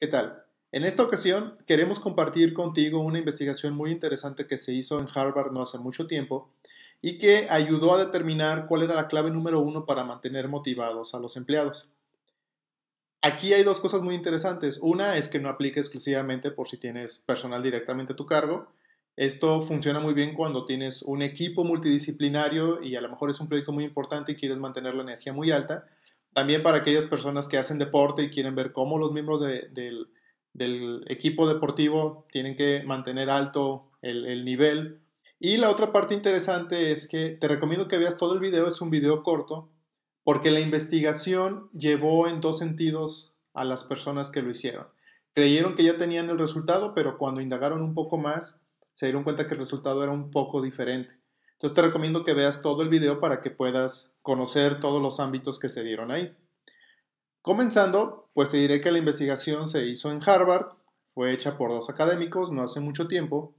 ¿Qué tal? En esta ocasión queremos compartir contigo una investigación muy interesante que se hizo en Harvard no hace mucho tiempo y que ayudó a determinar cuál era la clave número uno para mantener motivados a los empleados. Aquí hay dos cosas muy interesantes. Una es que no aplica exclusivamente por si tienes personal directamente a tu cargo. Esto funciona muy bien cuando tienes un equipo multidisciplinario y a lo mejor es un proyecto muy importante y quieres mantener la energía muy alta, también para aquellas personas que hacen deporte y quieren ver cómo los miembros del, equipo deportivo tienen que mantener alto el, el nivel. Y la otra parte interesante es que te recomiendo que veas todo el video, es un video corto, porque la investigación llevó en dos sentidos a las personas que lo hicieron. Creyeron que ya tenían el resultado, pero cuando indagaron un poco más, se dieron cuenta que el resultado era un poco diferente. Entonces te recomiendo que veas todo el video para que puedas conocer todos los ámbitos que se dieron ahí. Comenzando, pues te diré que la investigación se hizo en Harvard, fue hecha por dos académicos no hace mucho tiempo,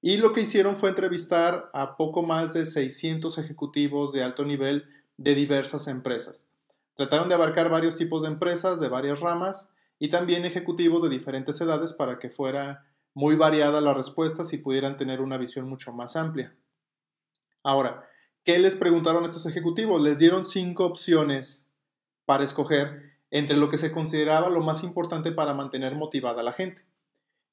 y lo que hicieron fue entrevistar a poco más de 600 ejecutivos de alto nivel de diversas empresas. Trataron de abarcar varios tipos de empresas, de varias ramas, y también ejecutivos de diferentes edades para que fuera muy variada la respuesta y si pudieran tener una visión mucho más amplia. Ahora, ¿qué les preguntaron a estos ejecutivos? Les dieron cinco opciones para escoger entre lo que se consideraba lo más importante para mantener motivada a la gente.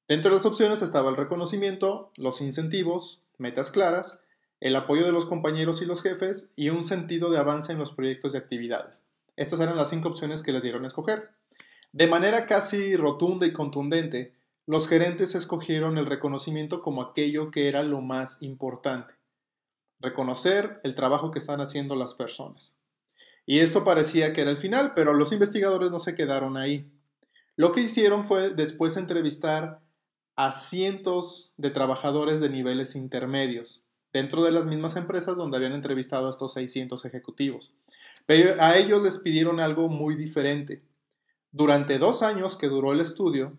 Dentro de las opciones estaba el reconocimiento, los incentivos, metas claras, el apoyo de los compañeros y los jefes y un sentido de avance en los proyectos y actividades. Estas eran las cinco opciones que les dieron a escoger. De manera casi rotunda y contundente, los gerentes escogieron el reconocimiento como aquello que era lo más importante reconocer el trabajo que están haciendo las personas. Y esto parecía que era el final, pero los investigadores no se quedaron ahí. Lo que hicieron fue después entrevistar a cientos de trabajadores de niveles intermedios dentro de las mismas empresas donde habían entrevistado a estos 600 ejecutivos. Pero a ellos les pidieron algo muy diferente. Durante dos años que duró el estudio,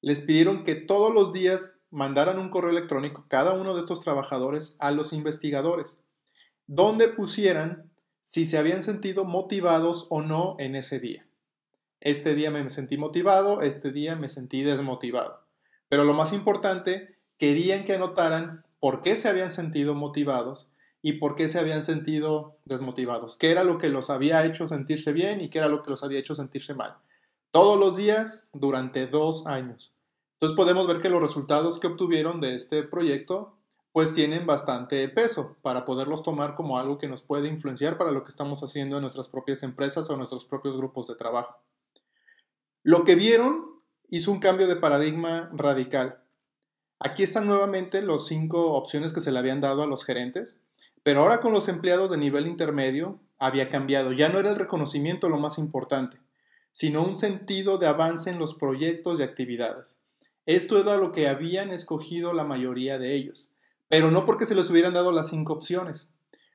les pidieron que todos los días mandaran un correo electrónico cada uno de estos trabajadores a los investigadores, donde pusieran si se habían sentido motivados o no en ese día. Este día me sentí motivado, este día me sentí desmotivado. Pero lo más importante, querían que anotaran por qué se habían sentido motivados y por qué se habían sentido desmotivados, qué era lo que los había hecho sentirse bien y qué era lo que los había hecho sentirse mal. Todos los días durante dos años. Entonces podemos ver que los resultados que obtuvieron de este proyecto pues tienen bastante peso para poderlos tomar como algo que nos puede influenciar para lo que estamos haciendo en nuestras propias empresas o en nuestros propios grupos de trabajo. Lo que vieron hizo un cambio de paradigma radical. Aquí están nuevamente las cinco opciones que se le habían dado a los gerentes, pero ahora con los empleados de nivel intermedio había cambiado. Ya no era el reconocimiento lo más importante, sino un sentido de avance en los proyectos y actividades. Esto era lo que habían escogido la mayoría de ellos, pero no porque se les hubieran dado las cinco opciones.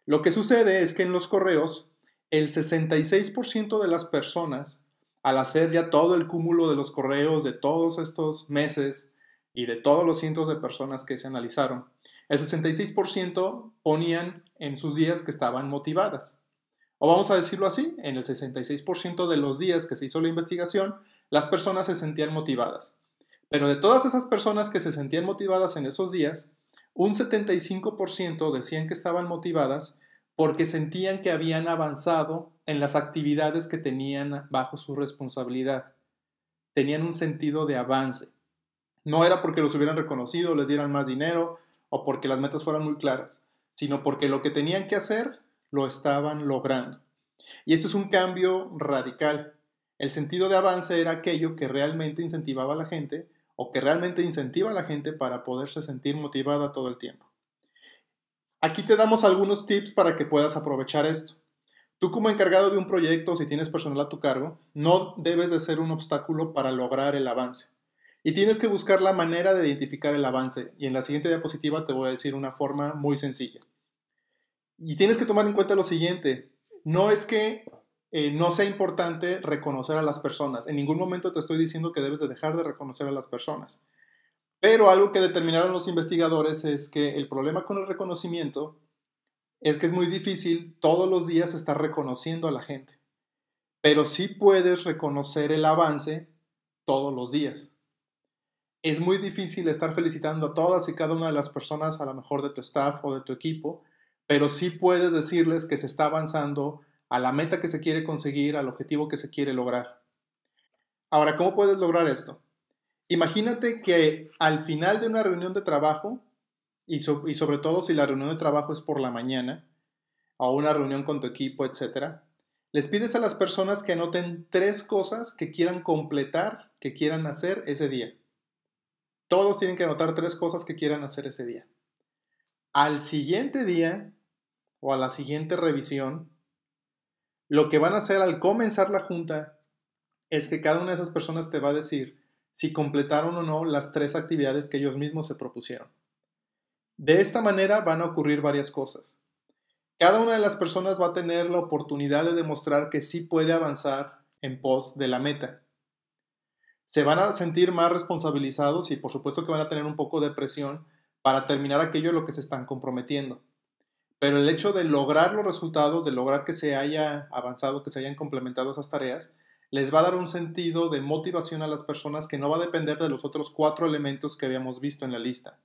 Lo que sucede es que en los correos, el 66% de las personas, al hacer ya todo el cúmulo de los correos de todos estos meses y de todos los cientos de personas que se analizaron, el 66% ponían en sus días que estaban motivadas. O vamos a decirlo así, en el 66% de los días que se hizo la investigación, las personas se sentían motivadas. Pero de todas esas personas que se sentían motivadas en esos días, un 75% decían que estaban motivadas porque sentían que habían avanzado en las actividades que tenían bajo su responsabilidad. Tenían un sentido de avance. No era porque los hubieran reconocido, les dieran más dinero o porque las metas fueran muy claras, sino porque lo que tenían que hacer lo estaban logrando. Y esto es un cambio radical. El sentido de avance era aquello que realmente incentivaba a la gente o que realmente incentiva a la gente para poderse sentir motivada todo el tiempo. Aquí te damos algunos tips para que puedas aprovechar esto. Tú como encargado de un proyecto, si tienes personal a tu cargo, no debes de ser un obstáculo para lograr el avance. Y tienes que buscar la manera de identificar el avance. Y en la siguiente diapositiva te voy a decir una forma muy sencilla. Y tienes que tomar en cuenta lo siguiente. No es que eh, no sea importante reconocer a las personas. En ningún momento te estoy diciendo que debes de dejar de reconocer a las personas. Pero algo que determinaron los investigadores es que el problema con el reconocimiento es que es muy difícil todos los días estar reconociendo a la gente. Pero sí puedes reconocer el avance todos los días. Es muy difícil estar felicitando a todas y cada una de las personas, a lo mejor de tu staff o de tu equipo, pero sí puedes decirles que se está avanzando a la meta que se quiere conseguir, al objetivo que se quiere lograr. Ahora, ¿cómo puedes lograr esto? Imagínate que al final de una reunión de trabajo, y, sobre todo si la reunión de trabajo es por la mañana, o una reunión con tu equipo, etc., les pides a las personas que anoten tres cosas que quieran completar, que quieran hacer ese día. Todos tienen que anotar tres cosas que quieran hacer ese día. Al siguiente día o a la siguiente revisión, lo que van a hacer al comenzar la junta es que cada una de esas personas te va a decir si completaron o no las tres actividades que ellos mismos se propusieron. De esta manera van a ocurrir varias cosas. Cada una de las personas va a tener la oportunidad de demostrar que sí puede avanzar en pos de la meta. Se van a sentir más responsabilizados y por supuesto que van a tener un poco de presión para terminar aquello a lo que se están comprometiendo. Pero el hecho de lograr los resultados, de lograr que se haya avanzado, que se hayan complementado esas tareas, les va a dar un sentido de motivación a las personas que no va a depender de los otros cuatro elementos que habíamos visto en la lista.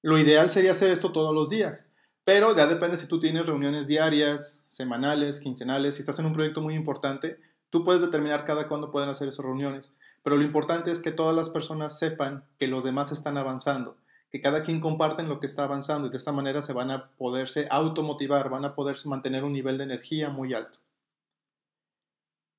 Lo ideal sería hacer esto todos los días, pero ya depende si tú tienes reuniones diarias, semanales, quincenales, si estás en un proyecto muy importante, tú puedes determinar cada cuándo pueden hacer esas reuniones. Pero lo importante es que todas las personas sepan que los demás están avanzando que cada quien comparte en lo que está avanzando y de esta manera se van a poderse automotivar, van a poder mantener un nivel de energía muy alto.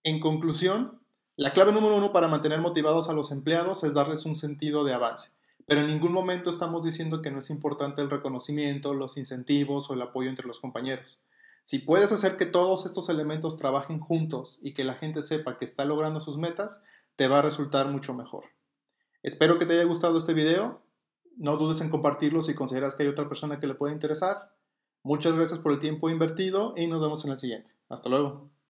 En conclusión, la clave número uno para mantener motivados a los empleados es darles un sentido de avance, pero en ningún momento estamos diciendo que no es importante el reconocimiento, los incentivos o el apoyo entre los compañeros. Si puedes hacer que todos estos elementos trabajen juntos y que la gente sepa que está logrando sus metas, te va a resultar mucho mejor. Espero que te haya gustado este video no dudes en compartirlo si consideras que hay otra persona que le pueda interesar. Muchas gracias por el tiempo invertido y nos vemos en el siguiente. Hasta luego.